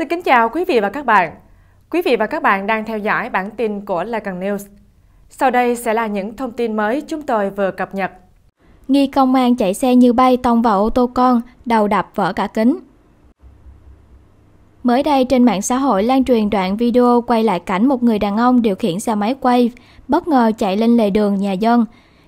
Xin kính chào quý vị và các bạn. Quý vị và các bạn đang theo dõi bản tin của La Cần News. Sau đây sẽ là những thông tin mới chúng tôi vừa cập nhật. Nghi công an chạy xe như bay tông vào ô tô con, đầu đập vỡ cả kính. Mới đây trên mạng xã hội lan truyền đoạn video quay lại cảnh một người đàn ông điều khiển xe máy quay, bất ngờ chạy lên lề đường nhà dân.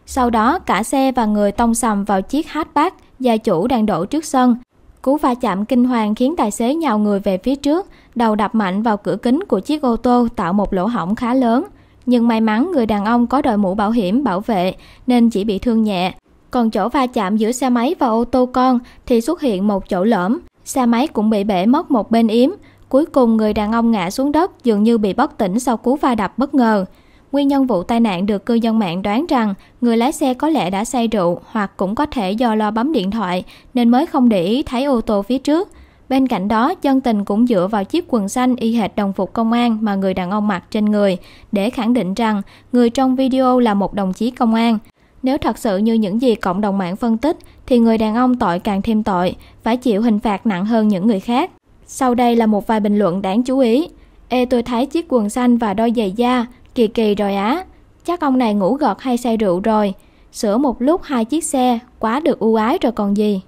Sau đó cả xe và người tông sầm vào chiếc hatchback gia chủ đang đổ trước sân, Cú va chạm kinh hoàng khiến tài xế nhào người về phía trước, đầu đập mạnh vào cửa kính của chiếc ô tô tạo một lỗ hổng khá lớn. Nhưng may mắn người đàn ông có đội mũ bảo hiểm bảo vệ nên chỉ bị thương nhẹ. Còn chỗ va chạm giữa xe máy và ô tô con thì xuất hiện một chỗ lõm. Xe máy cũng bị bể mất một bên yếm. Cuối cùng người đàn ông ngã xuống đất dường như bị bất tỉnh sau cú va đập bất ngờ. Nguyên nhân vụ tai nạn được cư dân mạng đoán rằng người lái xe có lẽ đã say rượu hoặc cũng có thể do lo bấm điện thoại nên mới không để ý thấy ô tô phía trước. Bên cạnh đó, dân tình cũng dựa vào chiếc quần xanh y hệt đồng phục công an mà người đàn ông mặc trên người để khẳng định rằng người trong video là một đồng chí công an. Nếu thật sự như những gì cộng đồng mạng phân tích thì người đàn ông tội càng thêm tội, phải chịu hình phạt nặng hơn những người khác. Sau đây là một vài bình luận đáng chú ý. Ê tôi thấy chiếc quần xanh và đôi giày da, Kỳ kỳ rồi á, chắc ông này ngủ gật hay say rượu rồi, sửa một lúc hai chiếc xe, quá được ưu ái rồi còn gì.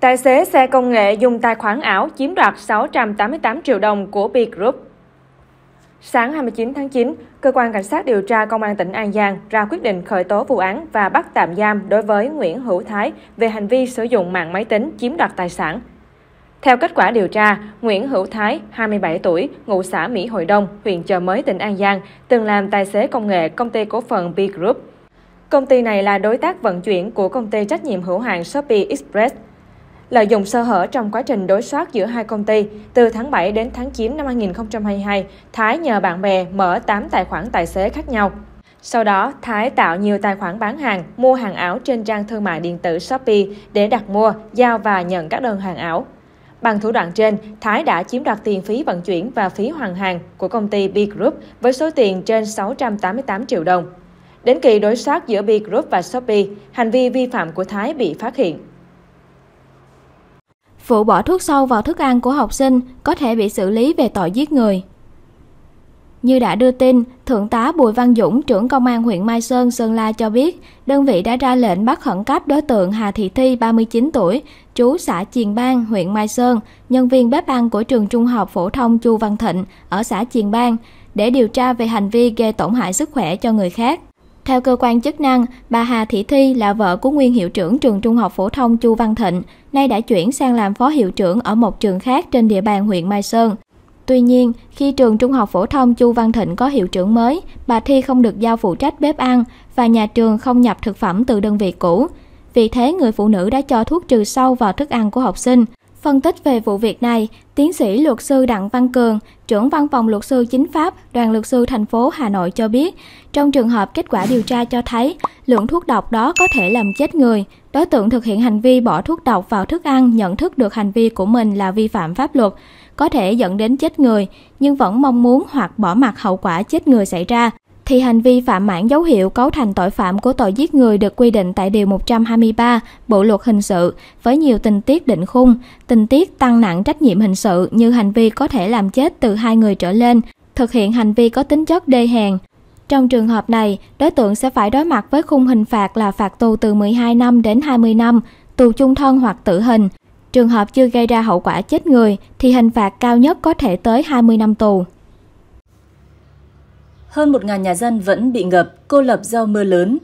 Tài xế xe công nghệ dùng tài khoản ảo chiếm đoạt 688 triệu đồng của B Group. Sáng 29 tháng 9, cơ quan cảnh sát điều tra công an tỉnh An Giang ra quyết định khởi tố vụ án và bắt tạm giam đối với Nguyễn Hữu Thái về hành vi sử dụng mạng máy tính chiếm đoạt tài sản theo kết quả điều tra, Nguyễn Hữu Thái, 27 tuổi, ngụ xã Mỹ Hội Đông, huyện Chợ Mới, tỉnh An Giang, từng làm tài xế công nghệ công ty cổ phần B Group. Công ty này là đối tác vận chuyển của công ty trách nhiệm hữu hạn Shopee Express. Lợi dụng sơ hở trong quá trình đối soát giữa hai công ty, từ tháng 7 đến tháng 9 năm 2022, Thái nhờ bạn bè mở 8 tài khoản tài xế khác nhau. Sau đó, Thái tạo nhiều tài khoản bán hàng, mua hàng ảo trên trang thương mại điện tử Shopee để đặt mua, giao và nhận các đơn hàng ảo. Bằng thủ đoạn trên, Thái đã chiếm đoạt tiền phí vận chuyển và phí hoàn hàng của công ty B Group với số tiền trên 688 triệu đồng. Đến kỳ đối soát giữa B Group và Shopee, hành vi vi phạm của Thái bị phát hiện. Vụ bỏ thuốc sâu vào thức ăn của học sinh có thể bị xử lý về tội giết người. Như đã đưa tin, Thượng tá Bùi Văn Dũng, trưởng công an huyện Mai Sơn, Sơn La cho biết, đơn vị đã ra lệnh bắt khẩn cấp đối tượng Hà Thị Thi, 39 tuổi, trú xã Chiền Bang, huyện Mai Sơn, nhân viên bếp ăn của trường trung học phổ thông Chu Văn Thịnh ở xã Chiền Bang, để điều tra về hành vi gây tổn hại sức khỏe cho người khác. Theo cơ quan chức năng, bà Hà Thị Thi là vợ của nguyên hiệu trưởng trường trung học phổ thông Chu Văn Thịnh, nay đã chuyển sang làm phó hiệu trưởng ở một trường khác trên địa bàn huyện Mai Sơn. Tuy nhiên, khi trường trung học phổ thông Chu Văn Thịnh có hiệu trưởng mới, bà Thi không được giao phụ trách bếp ăn và nhà trường không nhập thực phẩm từ đơn vị cũ. Vì thế, người phụ nữ đã cho thuốc trừ sâu vào thức ăn của học sinh. Phân tích về vụ việc này, tiến sĩ luật sư Đặng Văn Cường, trưởng văn phòng luật sư chính pháp, đoàn luật sư thành phố Hà Nội cho biết, trong trường hợp kết quả điều tra cho thấy lượng thuốc độc đó có thể làm chết người, đối tượng thực hiện hành vi bỏ thuốc độc vào thức ăn nhận thức được hành vi của mình là vi phạm pháp luật có thể dẫn đến chết người nhưng vẫn mong muốn hoặc bỏ mặc hậu quả chết người xảy ra thì hành vi phạm mãn dấu hiệu cấu thành tội phạm của tội giết người được quy định tại Điều 123 Bộ Luật Hình sự với nhiều tình tiết định khung, tình tiết tăng nặng trách nhiệm hình sự như hành vi có thể làm chết từ hai người trở lên, thực hiện hành vi có tính chất đê hèn. Trong trường hợp này, đối tượng sẽ phải đối mặt với khung hình phạt là phạt tù từ 12 năm đến 20 năm, tù chung thân hoặc tử hình, Trường hợp chưa gây ra hậu quả chết người thì hình phạt cao nhất có thể tới 20 năm tù. Hơn 1.000 nhà dân vẫn bị ngập, cô lập do mưa lớn.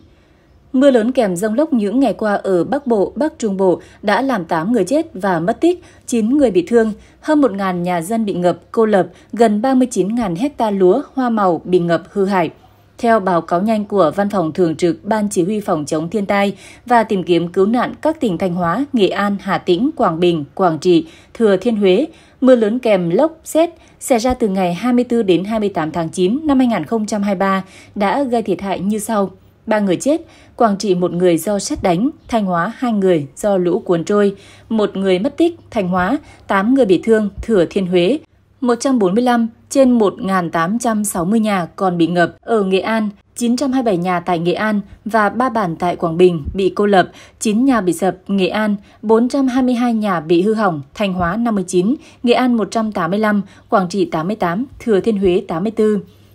Mưa lớn kèm rông lốc những ngày qua ở Bắc Bộ, Bắc Trung Bộ đã làm 8 người chết và mất tích, 9 người bị thương, hơn 1.000 nhà dân bị ngập, cô lập, gần 39.000 hecta lúa, hoa màu bị ngập hư hại. Theo báo cáo nhanh của Văn phòng Thường trực Ban Chỉ huy Phòng chống thiên tai và tìm kiếm cứu nạn các tỉnh Thanh Hóa, Nghệ An, Hà Tĩnh, Quảng Bình, Quảng Trị, Thừa Thiên Huế, mưa lớn kèm lốc, xét xảy ra từ ngày 24 đến 28 tháng 9 năm 2023 đã gây thiệt hại như sau. 3 người chết, Quảng Trị một người do xét đánh, Thanh Hóa hai người do lũ cuốn trôi, một người mất tích, Thanh Hóa, 8 người bị thương, Thừa Thiên Huế, 145 trên 1.860 nhà còn bị ngập ở Nghệ An, 927 nhà tại Nghệ An và 3 bản tại Quảng Bình bị cô lập, 9 nhà bị sập Nghệ An, 422 nhà bị hư hỏng, Thanh Hóa 59, Nghệ An 185, Quảng Trị 88, Thừa Thiên Huế 84.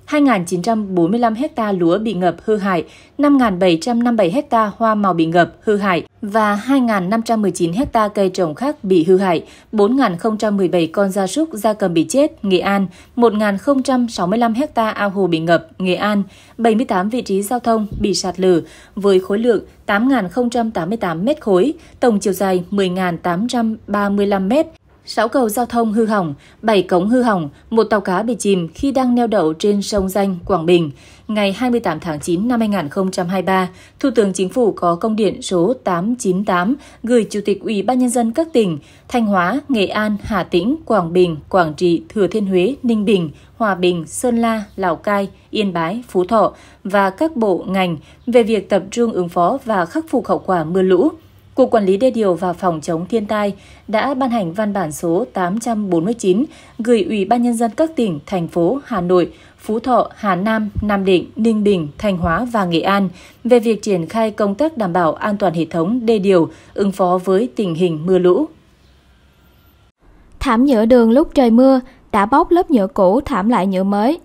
2.945 ha lúa bị ngập hư hại, 5.757 ha hoa màu bị ngập hư hại và 2.519 ha cây trồng khác bị hư hại, 4.017 con gia súc gia cầm bị chết, Nghệ An, 1.065 ha ao hồ bị ngập, Nghệ An, 78 vị trí giao thông bị sạt lở với khối lượng 8.088 m khối, tổng chiều dài 10.835 m. 6 cầu giao thông hư hỏng, 7 cống hư hỏng, một tàu cá bị chìm khi đang neo đậu trên sông Danh, Quảng Bình. Ngày 28 tháng 9 năm 2023, Thủ tướng Chính phủ có công điện số 898 gửi Chủ tịch Ủy ban Nhân dân các tỉnh Thanh Hóa, Nghệ An, Hà Tĩnh, Quảng Bình, Quảng Trị, Thừa Thiên Huế, Ninh Bình, Hòa Bình, Sơn La, Lào Cai, Yên Bái, Phú Thọ và các bộ ngành về việc tập trung ứng phó và khắc phục hậu quả mưa lũ Cục Quản lý Đê điều và Phòng chống thiên tai đã ban hành văn bản số 849 gửi Ủy ban Nhân dân các tỉnh, thành phố Hà Nội, Phú Thọ, Hà Nam, Nam Định, Ninh Bình, Thanh Hóa và Nghệ An về việc triển khai công tác đảm bảo an toàn hệ thống đê điều ứng phó với tình hình mưa lũ. Thảm nhựa đường lúc trời mưa đã bóc lớp nhựa cũ thảm lại nhựa mới.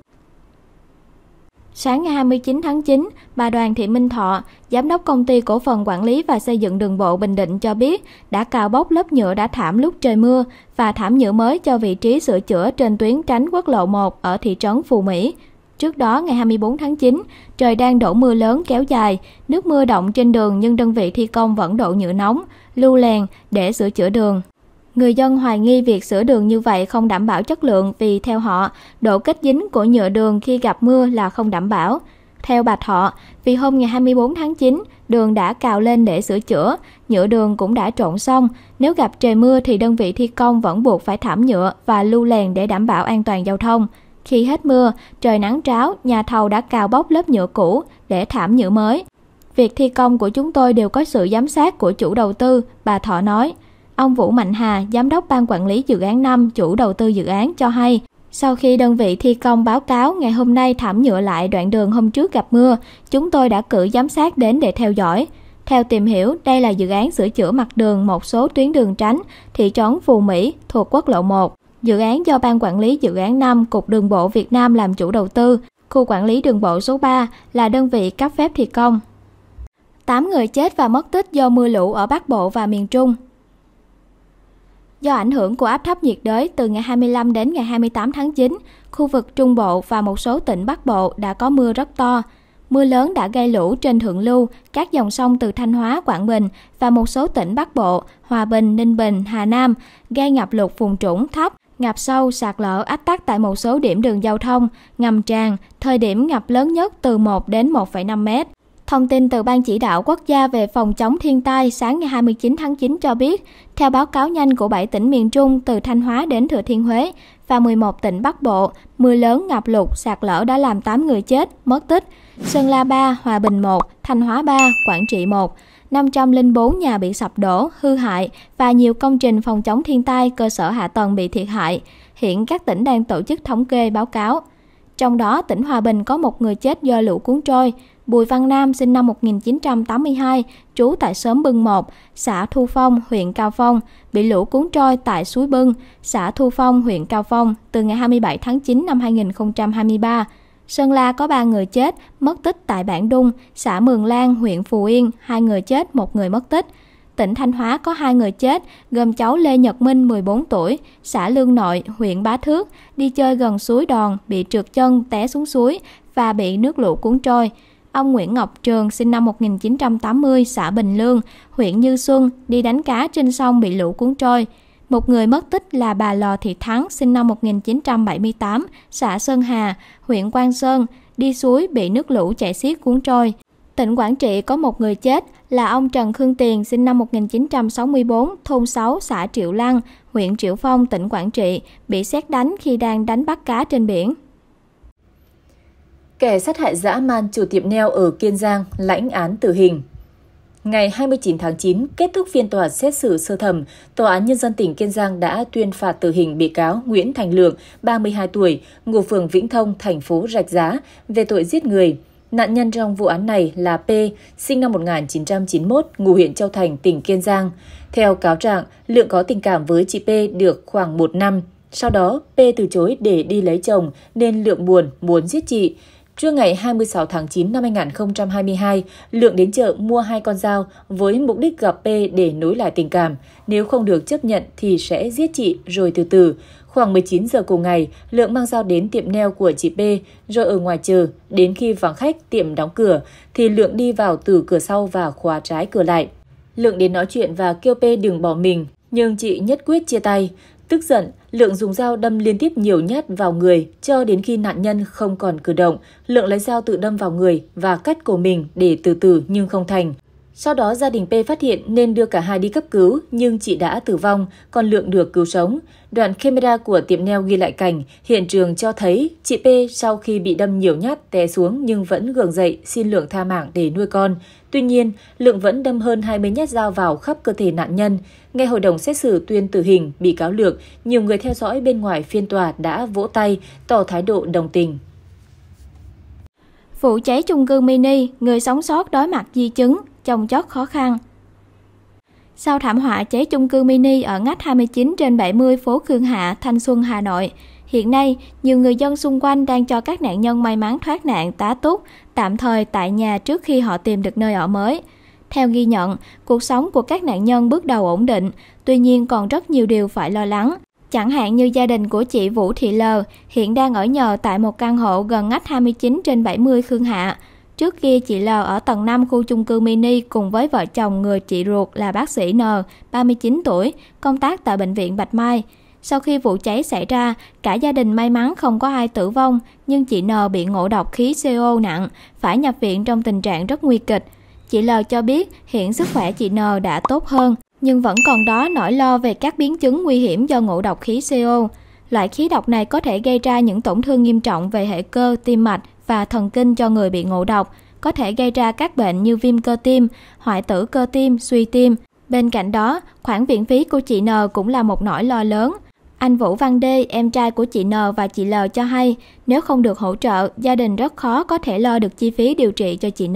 Sáng ngày 29 tháng 9, bà Đoàn Thị Minh Thọ, Giám đốc Công ty Cổ phần Quản lý và Xây dựng Đường bộ Bình Định cho biết đã cào bóc lớp nhựa đã thảm lúc trời mưa và thảm nhựa mới cho vị trí sửa chữa trên tuyến tránh quốc lộ 1 ở thị trấn Phù Mỹ. Trước đó, ngày 24 tháng 9, trời đang đổ mưa lớn kéo dài, nước mưa động trên đường nhưng đơn vị thi công vẫn đổ nhựa nóng, lưu lèn để sửa chữa đường. Người dân hoài nghi việc sửa đường như vậy không đảm bảo chất lượng vì theo họ, độ kết dính của nhựa đường khi gặp mưa là không đảm bảo. Theo bà Thọ, vì hôm ngày 24 tháng 9, đường đã cào lên để sửa chữa, nhựa đường cũng đã trộn xong. Nếu gặp trời mưa thì đơn vị thi công vẫn buộc phải thảm nhựa và lưu lèn để đảm bảo an toàn giao thông. Khi hết mưa, trời nắng tráo, nhà thầu đã cào bóc lớp nhựa cũ để thảm nhựa mới. Việc thi công của chúng tôi đều có sự giám sát của chủ đầu tư, bà Thọ nói. Ông Vũ Mạnh Hà, giám đốc ban quản lý dự án 5, chủ đầu tư dự án cho hay, sau khi đơn vị thi công báo cáo ngày hôm nay thảm nhựa lại đoạn đường hôm trước gặp mưa, chúng tôi đã cử giám sát đến để theo dõi. Theo tìm hiểu, đây là dự án sửa chữa mặt đường một số tuyến đường tránh, thị trấn Phù Mỹ thuộc quốc lộ 1. Dự án do Ban Quản lý Dự án 5 Cục Đường bộ Việt Nam làm chủ đầu tư, khu quản lý đường bộ số 3 là đơn vị cấp phép thi công. 8 người chết và mất tích do mưa lũ ở Bắc Bộ và miền Trung. Do ảnh hưởng của áp thấp nhiệt đới từ ngày 25 đến ngày 28 tháng 9, khu vực Trung Bộ và một số tỉnh Bắc Bộ đã có mưa rất to. Mưa lớn đã gây lũ trên thượng lưu, các dòng sông từ Thanh Hóa, Quảng Bình và một số tỉnh Bắc Bộ, Hòa Bình, Ninh Bình, Hà Nam, gây ngập lụt vùng trũng thấp, ngập sâu, sạt lở ách tắc tại một số điểm đường giao thông, ngầm tràn, thời điểm ngập lớn nhất từ 1 đến 1,5 mét. Thông tin từ Ban Chỉ đạo Quốc gia về phòng chống thiên tai sáng ngày 29 tháng 9 cho biết, theo báo cáo nhanh của 7 tỉnh miền Trung từ Thanh Hóa đến Thừa Thiên Huế và 11 tỉnh Bắc Bộ, mưa lớn ngập lụt, sạt lở đã làm 8 người chết, mất tích. Sơn La 3, Hòa Bình 1, Thanh Hóa 3, Quảng Trị 1. 504 nhà bị sập đổ, hư hại và nhiều công trình phòng chống thiên tai, cơ sở hạ tầng bị thiệt hại. Hiện các tỉnh đang tổ chức thống kê báo cáo. Trong đó, tỉnh Hòa Bình có một người chết do lũ cuốn trôi, Bùi Văn Nam sinh năm 1982, trú tại xóm Bưng 1, xã Thu Phong, huyện Cao Phong, bị lũ cuốn trôi tại suối Bưng, xã Thu Phong, huyện Cao Phong từ ngày 27 tháng 9 năm 2023. Sơn La có 3 người chết, mất tích tại Bản Đung, xã Mường Lan, huyện Phù Yên, 2 người chết, 1 người mất tích. Tỉnh Thanh Hóa có 2 người chết, gồm cháu Lê Nhật Minh 14 tuổi, xã Lương Nội, huyện Bá Thước, đi chơi gần suối Đòn, bị trượt chân, té xuống suối và bị nước lũ cuốn trôi. Ông Nguyễn Ngọc Trường sinh năm 1980, xã Bình Lương, huyện Như Xuân, đi đánh cá trên sông bị lũ cuốn trôi. Một người mất tích là bà Lò Thị Thắng, sinh năm 1978, xã Sơn Hà, huyện Quang Sơn, đi suối bị nước lũ chảy xiết cuốn trôi. Tỉnh Quảng Trị có một người chết là ông Trần Khương Tiền sinh năm 1964, thôn 6, xã Triệu Lăng, huyện Triệu Phong, tỉnh Quảng Trị, bị xét đánh khi đang đánh bắt cá trên biển. Kẻ sát hại dã man chủ tiệm neo ở Kiên Giang lãnh án tử hình. Ngày 29 tháng 9, kết thúc phiên tòa xét xử sơ thẩm, Tòa án Nhân dân tỉnh Kiên Giang đã tuyên phạt tử hình bị cáo Nguyễn Thành Lượng, 32 tuổi, ngụ phường Vĩnh Thông, thành phố Rạch Giá, về tội giết người. Nạn nhân trong vụ án này là P, sinh năm 1991, ngụ huyện Châu Thành, tỉnh Kiên Giang. Theo cáo trạng, Lượng có tình cảm với chị P được khoảng một năm. Sau đó, P từ chối để đi lấy chồng nên Lượng buồn, muốn giết chị. Trưa ngày 26 tháng 9 năm 2022, Lượng đến chợ mua hai con dao với mục đích gặp P để nối lại tình cảm. Nếu không được chấp nhận thì sẽ giết chị rồi từ từ. Khoảng 19 giờ cùng ngày, Lượng mang dao đến tiệm neo của chị P rồi ở ngoài chờ. Đến khi vắng khách tiệm đóng cửa thì Lượng đi vào từ cửa sau và khóa trái cửa lại. Lượng đến nói chuyện và kêu P đừng bỏ mình, nhưng chị nhất quyết chia tay. Tức giận, Lượng dùng dao đâm liên tiếp nhiều nhát vào người cho đến khi nạn nhân không còn cử động. Lượng lấy dao tự đâm vào người và cắt cổ mình để từ từ nhưng không thành. Sau đó gia đình P phát hiện nên đưa cả hai đi cấp cứu nhưng chị đã tử vong, còn Lượng được cứu sống. Đoạn camera của tiệm neo ghi lại cảnh, hiện trường cho thấy chị P sau khi bị đâm nhiều nhát té xuống nhưng vẫn gượng dậy xin Lượng tha mạng để nuôi con. Tuy nhiên, Lượng vẫn đâm hơn 20 nhát dao vào khắp cơ thể nạn nhân. Nghe hội đồng xét xử tuyên tử hình, bị cáo Lược, nhiều người theo dõi bên ngoài phiên tòa đã vỗ tay, tỏ thái độ đồng tình. Vụ cháy chung cư mini, người sống sót đối mặt di chứng, chồng chót khó khăn. Sau thảm họa cháy chung cư mini ở ngách 29 trên 70 phố Khương Hạ, Thanh Xuân, Hà Nội, hiện nay nhiều người dân xung quanh đang cho các nạn nhân may mắn thoát nạn tá túc tạm thời tại nhà trước khi họ tìm được nơi ở mới. Theo ghi nhận, cuộc sống của các nạn nhân bước đầu ổn định, tuy nhiên còn rất nhiều điều phải lo lắng. Chẳng hạn như gia đình của chị Vũ Thị L hiện đang ở nhờ tại một căn hộ gần ngách 29 trên 70 Khương Hạ. Trước kia chị L ở tầng 5 khu chung cư mini cùng với vợ chồng người chị ruột là bác sĩ N, 39 tuổi, công tác tại bệnh viện Bạch Mai. Sau khi vụ cháy xảy ra, cả gia đình may mắn không có ai tử vong, nhưng chị N bị ngộ độc khí CO nặng, phải nhập viện trong tình trạng rất nguy kịch. Chị L cho biết hiện sức khỏe chị N đã tốt hơn, nhưng vẫn còn đó nỗi lo về các biến chứng nguy hiểm do ngộ độc khí CO. Loại khí độc này có thể gây ra những tổn thương nghiêm trọng về hệ cơ, tim mạch, và thần kinh cho người bị ngộ độc, có thể gây ra các bệnh như viêm cơ tim, hoại tử cơ tim, suy tim. Bên cạnh đó, khoản viện phí của chị N cũng là một nỗi lo lớn. Anh Vũ Văn Đê, em trai của chị N và chị L cho hay, nếu không được hỗ trợ, gia đình rất khó có thể lo được chi phí điều trị cho chị N.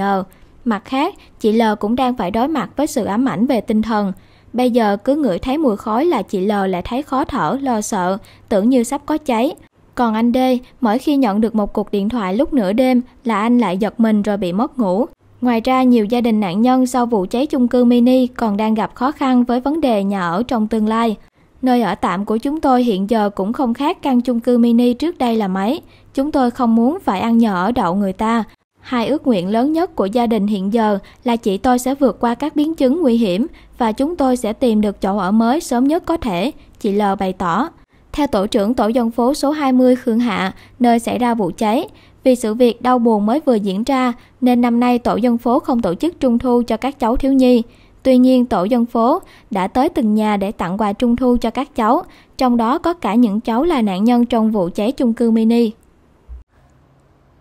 Mặt khác, chị L cũng đang phải đối mặt với sự ám ảnh về tinh thần. Bây giờ cứ ngửi thấy mùi khói là chị L lại thấy khó thở, lo sợ, tưởng như sắp có cháy. Còn anh D, mỗi khi nhận được một cuộc điện thoại lúc nửa đêm là anh lại giật mình rồi bị mất ngủ. Ngoài ra, nhiều gia đình nạn nhân sau vụ cháy chung cư mini còn đang gặp khó khăn với vấn đề nhà ở trong tương lai. Nơi ở tạm của chúng tôi hiện giờ cũng không khác căn chung cư mini trước đây là mấy. Chúng tôi không muốn phải ăn nhờ ở đậu người ta. Hai ước nguyện lớn nhất của gia đình hiện giờ là chị tôi sẽ vượt qua các biến chứng nguy hiểm và chúng tôi sẽ tìm được chỗ ở mới sớm nhất có thể, chị L bày tỏ. Theo tổ trưởng tổ dân phố số 20 Khương Hạ, nơi xảy ra vụ cháy, vì sự việc đau buồn mới vừa diễn ra nên năm nay tổ dân phố không tổ chức trung thu cho các cháu thiếu nhi. Tuy nhiên, tổ dân phố đã tới từng nhà để tặng quà trung thu cho các cháu, trong đó có cả những cháu là nạn nhân trong vụ cháy chung cư mini.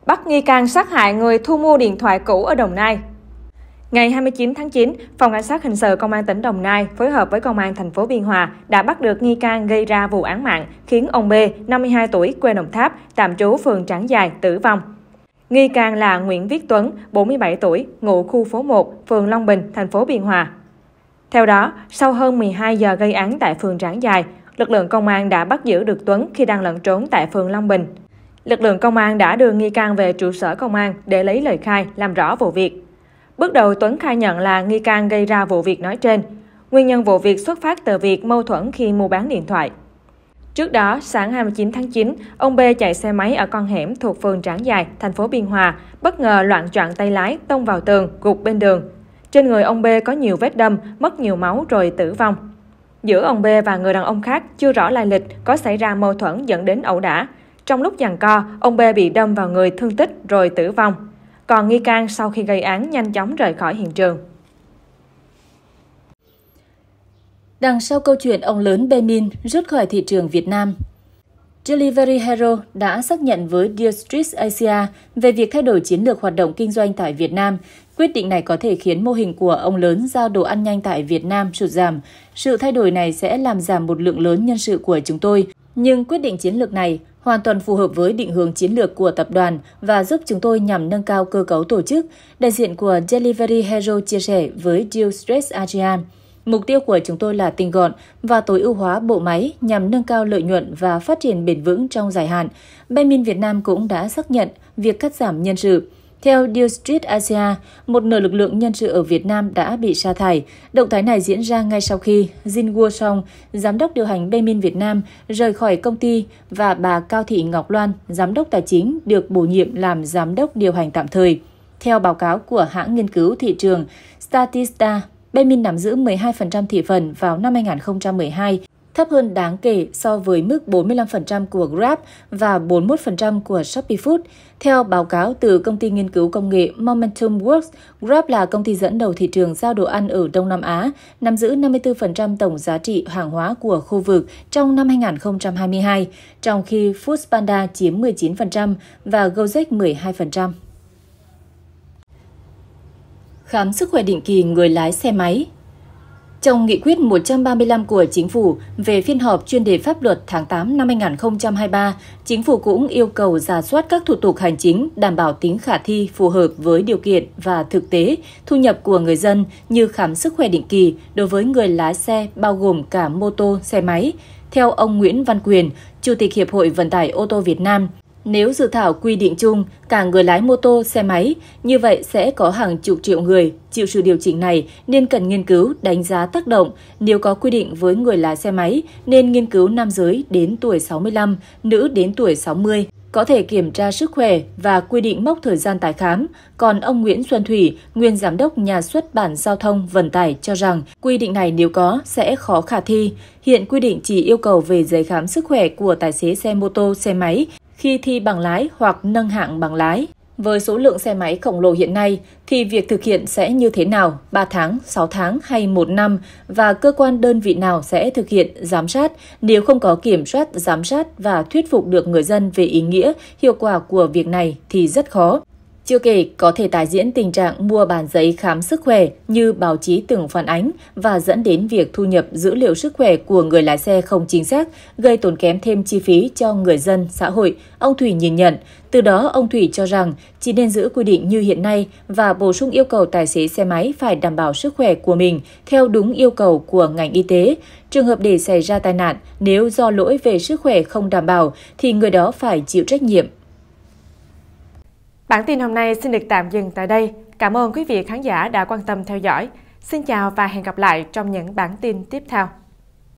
Bắt nghi can sát hại người thu mua điện thoại cũ ở Đồng Nai Ngày 29 tháng 9, Phòng Cảnh sát Hình sự Công an tỉnh Đồng Nai phối hợp với Công an thành phố Biên Hòa đã bắt được nghi can gây ra vụ án mạng khiến ông B, 52 tuổi, quê Đồng Tháp, tạm trú phường Trảng Dài, tử vong. Nghi can là Nguyễn Viết Tuấn, 47 tuổi, ngụ khu phố 1, phường Long Bình, thành phố Biên Hòa. Theo đó, sau hơn 12 giờ gây án tại phường Trảng Dài, lực lượng công an đã bắt giữ được Tuấn khi đang lẩn trốn tại phường Long Bình. Lực lượng công an đã đưa nghi can về trụ sở công an để lấy lời khai, làm rõ vụ việc. Bước đầu Tuấn khai nhận là nghi can gây ra vụ việc nói trên. Nguyên nhân vụ việc xuất phát từ việc mâu thuẫn khi mua bán điện thoại. Trước đó, sáng 29 tháng 9, ông B chạy xe máy ở con hẻm thuộc phường Trảng Dài, thành phố Biên Hòa, bất ngờ loạn choạng tay lái, tông vào tường, gục bên đường. Trên người ông B có nhiều vết đâm, mất nhiều máu rồi tử vong. Giữa ông B và người đàn ông khác chưa rõ lai lịch có xảy ra mâu thuẫn dẫn đến ẩu đả. Trong lúc giằng co, ông B bị đâm vào người thương tích rồi tử vong còn nghi can sau khi gây án nhanh chóng rời khỏi hiện trường. Đằng sau câu chuyện ông lớn Benin rút khỏi thị trường Việt Nam, Delivery Hero đã xác nhận với Deal Street Asia về việc thay đổi chiến lược hoạt động kinh doanh tại Việt Nam. Quyết định này có thể khiến mô hình của ông lớn giao đồ ăn nhanh tại Việt Nam sụt giảm. Sự thay đổi này sẽ làm giảm một lượng lớn nhân sự của chúng tôi. Nhưng quyết định chiến lược này hoàn toàn phù hợp với định hướng chiến lược của tập đoàn và giúp chúng tôi nhằm nâng cao cơ cấu tổ chức, đại diện của Delivery Hero chia sẻ với Deal Stress ASEAN. Mục tiêu của chúng tôi là tinh gọn và tối ưu hóa bộ máy nhằm nâng cao lợi nhuận và phát triển bền vững trong dài hạn. Benmin Việt Nam cũng đã xác nhận việc cắt giảm nhân sự, theo Deal Street Asia, một nửa lực lượng nhân sự ở Việt Nam đã bị sa thải. Động thái này diễn ra ngay sau khi Jin Woo Song, giám đốc điều hành Bemin Việt Nam, rời khỏi công ty và bà Cao Thị Ngọc Loan, giám đốc tài chính, được bổ nhiệm làm giám đốc điều hành tạm thời. Theo báo cáo của hãng nghiên cứu thị trường Statista, Bemin nắm giữ 12% thị phần vào năm 2012 thấp hơn đáng kể so với mức 45% của Grab và 41% của Shopee Food. Theo báo cáo từ công ty nghiên cứu công nghệ Momentum Works, Grab là công ty dẫn đầu thị trường giao đồ ăn ở Đông Nam Á, nắm giữ 54% tổng giá trị hàng hóa của khu vực trong năm 2022, trong khi Foodpanda chiếm 19% và Gojek 12%. Khám sức khỏe định kỳ người lái xe máy trong nghị quyết 135 của Chính phủ về phiên họp chuyên đề pháp luật tháng 8 năm 2023, Chính phủ cũng yêu cầu giả soát các thủ tục hành chính đảm bảo tính khả thi phù hợp với điều kiện và thực tế thu nhập của người dân như khám sức khỏe định kỳ đối với người lái xe bao gồm cả mô tô, xe máy. Theo ông Nguyễn Văn Quyền, Chủ tịch Hiệp hội Vận tải ô tô Việt Nam, nếu dự thảo quy định chung cả người lái mô tô, xe máy, như vậy sẽ có hàng chục triệu người chịu sự điều chỉnh này nên cần nghiên cứu đánh giá tác động. Nếu có quy định với người lái xe máy nên nghiên cứu nam giới đến tuổi 65, nữ đến tuổi 60 có thể kiểm tra sức khỏe và quy định mốc thời gian tái khám. Còn ông Nguyễn Xuân Thủy, nguyên giám đốc nhà xuất bản giao thông vận tải cho rằng quy định này nếu có sẽ khó khả thi. Hiện quy định chỉ yêu cầu về giấy khám sức khỏe của tài xế xe mô tô, xe máy khi thi bằng lái hoặc nâng hạng bằng lái. Với số lượng xe máy khổng lồ hiện nay, thì việc thực hiện sẽ như thế nào, 3 tháng, 6 tháng hay 1 năm, và cơ quan đơn vị nào sẽ thực hiện giám sát nếu không có kiểm soát, giám sát và thuyết phục được người dân về ý nghĩa, hiệu quả của việc này thì rất khó. Chưa kể có thể tái diễn tình trạng mua bàn giấy khám sức khỏe như báo chí từng phản ánh và dẫn đến việc thu nhập dữ liệu sức khỏe của người lái xe không chính xác, gây tốn kém thêm chi phí cho người dân, xã hội, ông Thủy nhìn nhận. Từ đó, ông Thủy cho rằng chỉ nên giữ quy định như hiện nay và bổ sung yêu cầu tài xế xe máy phải đảm bảo sức khỏe của mình theo đúng yêu cầu của ngành y tế. Trường hợp để xảy ra tai nạn, nếu do lỗi về sức khỏe không đảm bảo thì người đó phải chịu trách nhiệm Bản tin hôm nay xin được tạm dừng tại đây. Cảm ơn quý vị khán giả đã quan tâm theo dõi. Xin chào và hẹn gặp lại trong những bản tin tiếp theo.